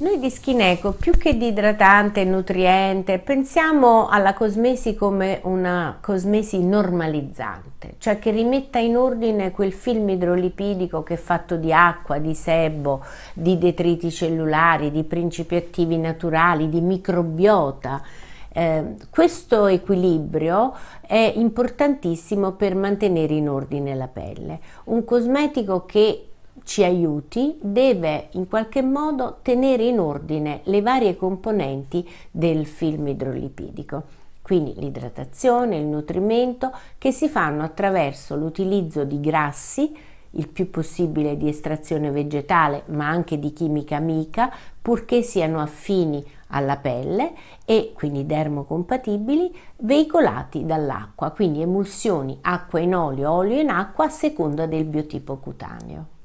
Noi di Skin Eco, più che di idratante e nutriente, pensiamo alla cosmesi come una cosmesi normalizzante, cioè che rimetta in ordine quel film idrolipidico che è fatto di acqua, di sebo, di detriti cellulari, di principi attivi naturali, di microbiota. Eh, questo equilibrio è importantissimo per mantenere in ordine la pelle. Un cosmetico che ci aiuti deve in qualche modo tenere in ordine le varie componenti del film idrolipidico quindi l'idratazione, il nutrimento, che si fanno attraverso l'utilizzo di grassi, il più possibile di estrazione vegetale, ma anche di chimica mica, purché siano affini alla pelle e quindi dermocompatibili, veicolati dall'acqua, quindi emulsioni acqua in olio, olio in acqua a seconda del biotipo cutaneo.